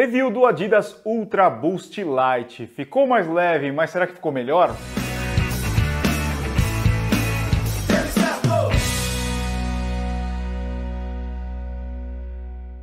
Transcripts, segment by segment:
Review do Adidas Ultra Boost Lite. Ficou mais leve, mas será que ficou melhor?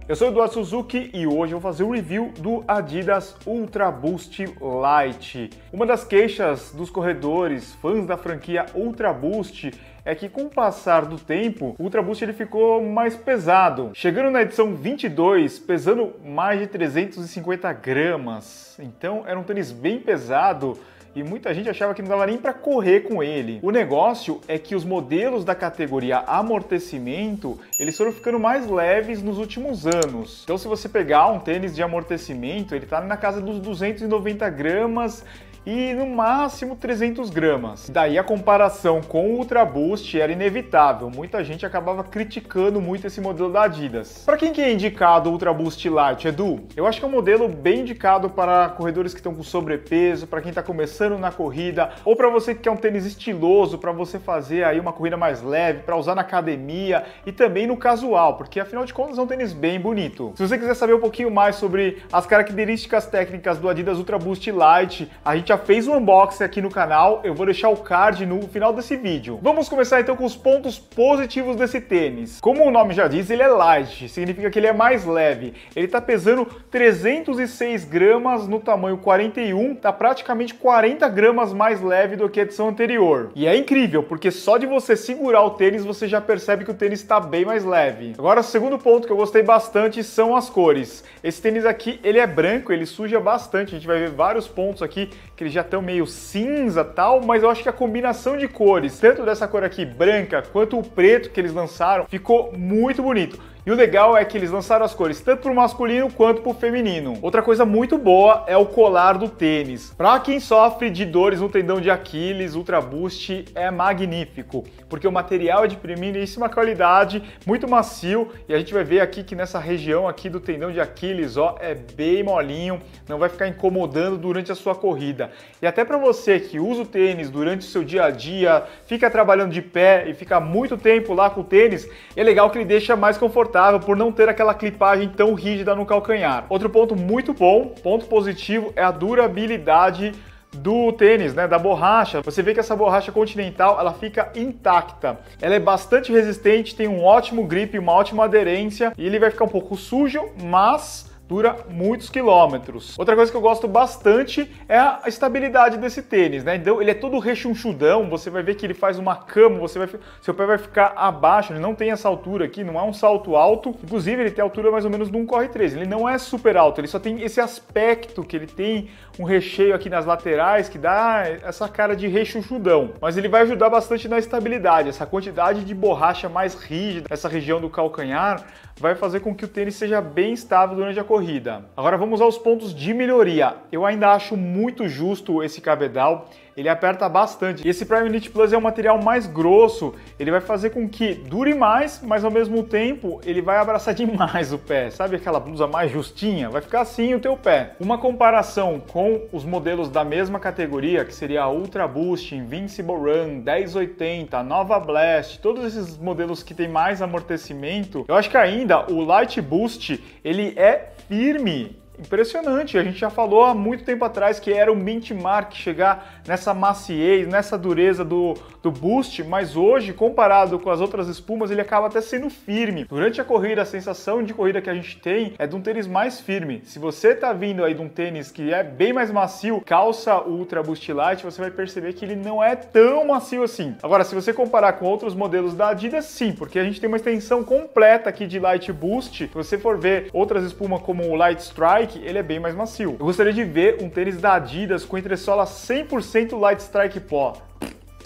Eu sou o Eduardo Suzuki e hoje eu vou fazer o um review do Adidas Ultra Boost Lite. Uma das queixas dos corredores, fãs da franquia Ultra Boost, é que com o passar do tempo, o Ultra Boost ele ficou mais pesado, chegando na edição 22, pesando mais de 350 gramas. Então era um tênis bem pesado e muita gente achava que não dava nem para correr com ele. O negócio é que os modelos da categoria amortecimento, eles foram ficando mais leves nos últimos anos. Então se você pegar um tênis de amortecimento, ele está na casa dos 290 gramas e no máximo 300 gramas. Daí a comparação com o Ultra Boost era inevitável, muita gente acabava criticando muito esse modelo da Adidas. Para quem que é indicado o Ultra Boost Lite, Edu? Eu acho que é um modelo bem indicado para corredores que estão com sobrepeso, para quem está começando na corrida, ou para você que quer um tênis estiloso, para você fazer aí uma corrida mais leve, para usar na academia e também no casual, porque afinal de contas é um tênis bem bonito. Se você quiser saber um pouquinho mais sobre as características técnicas do Adidas Ultra Boost Lite, a gente já fez um unboxing aqui no canal, eu vou deixar o card no final desse vídeo. Vamos começar então com os pontos positivos desse tênis. Como o nome já diz, ele é light, significa que ele é mais leve. Ele tá pesando 306 gramas no tamanho 41, tá praticamente 40 gramas mais leve do que a edição anterior. E é incrível, porque só de você segurar o tênis, você já percebe que o tênis está bem mais leve. Agora, o segundo ponto que eu gostei bastante são as cores. Esse tênis aqui, ele é branco, ele suja bastante, a gente vai ver vários pontos aqui que eles já estão meio cinza tal, mas eu acho que a combinação de cores, tanto dessa cor aqui branca quanto o preto que eles lançaram, ficou muito bonito. E o legal é que eles lançaram as cores tanto pro masculino quanto pro feminino. Outra coisa muito boa é o colar do tênis. Para quem sofre de dores no tendão de Aquiles, Ultra Boost é magnífico, porque o material é de primeiríssima qualidade, muito macio, e a gente vai ver aqui que nessa região aqui do tendão de Aquiles, ó, é bem molinho, não vai ficar incomodando durante a sua corrida. E até para você que usa o tênis durante o seu dia a dia, fica trabalhando de pé e fica muito tempo lá com o tênis, é legal que ele deixa mais confortável confortável por não ter aquela clipagem tão rígida no calcanhar. Outro ponto muito bom, ponto positivo, é a durabilidade do tênis, né, da borracha. Você vê que essa borracha continental, ela fica intacta. Ela é bastante resistente, tem um ótimo grip, uma ótima aderência e ele vai ficar um pouco sujo, mas dura muitos quilômetros. Outra coisa que eu gosto bastante é a estabilidade desse tênis, né? Então ele é todo rechonchudão, você vai ver que ele faz uma cama, você vai, seu pé vai ficar abaixo, ele não tem essa altura aqui, não é um salto alto. Inclusive ele tem a altura mais ou menos de um corre 3, ele não é super alto, ele só tem esse aspecto que ele tem um recheio aqui nas laterais que dá essa cara de rechonchudão, mas ele vai ajudar bastante na estabilidade, essa quantidade de borracha mais rígida, essa região do calcanhar vai fazer com que o tênis seja bem estável durante a corrida corrida. Agora vamos aos pontos de melhoria. Eu ainda acho muito justo esse cabedal ele aperta bastante. E esse Prime Knit Plus é um material mais grosso, ele vai fazer com que dure mais, mas ao mesmo tempo ele vai abraçar demais o pé. Sabe aquela blusa mais justinha? Vai ficar assim o teu pé. Uma comparação com os modelos da mesma categoria, que seria a Ultra Boost, Invincible Run, 1080, Nova Blast, todos esses modelos que tem mais amortecimento, eu acho que ainda o Light Boost, ele é firme impressionante. A gente já falou há muito tempo atrás que era um benchmark chegar nessa maciez, nessa dureza do, do boost, mas hoje, comparado com as outras espumas, ele acaba até sendo firme. Durante a corrida, a sensação de corrida que a gente tem é de um tênis mais firme. Se você tá vindo aí de um tênis que é bem mais macio, calça Ultra Boost Light, você vai perceber que ele não é tão macio assim. Agora, se você comparar com outros modelos da Adidas, sim, porque a gente tem uma extensão completa aqui de Light Boost. Se você for ver outras espumas como o Light Strike, Nike, ele é bem mais macio. Eu gostaria de ver um tênis da Adidas com entressola 100% Light Strike Pó.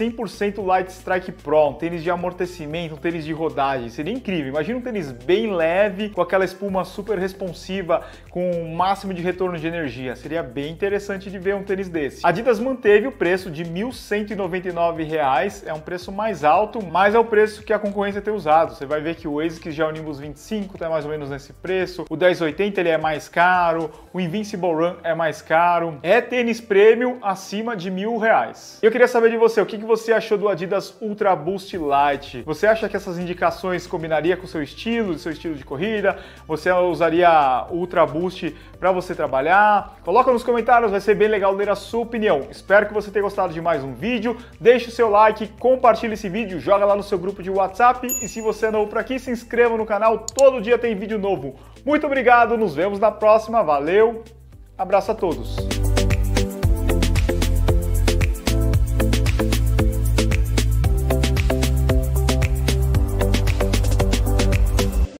100% Light Strike Pro, um tênis de amortecimento, um tênis de rodagem. Seria incrível. Imagina um tênis bem leve, com aquela espuma super responsiva, com o um máximo de retorno de energia. Seria bem interessante de ver um tênis desse. A Adidas manteve o preço de R$ 1.199, é um preço mais alto, mas é o preço que a concorrência tem usado. Você vai ver que o ASICS já é o Nimbus 25 está mais ou menos nesse preço, o 1080 ele é mais caro, o Invincible Run é mais caro. É tênis prêmio acima de mil reais. Eu queria saber de você, o que, que você achou do Adidas Ultra Boost Light? Você acha que essas indicações combinaria com o seu estilo, seu estilo de corrida? Você usaria Ultra Boost para você trabalhar? Coloca nos comentários, vai ser bem legal ler a sua opinião. Espero que você tenha gostado de mais um vídeo. Deixe o seu like, compartilhe esse vídeo, joga lá no seu grupo de WhatsApp e se você é novo por aqui, se inscreva no canal, todo dia tem vídeo novo. Muito obrigado, nos vemos na próxima. Valeu, abraço a todos.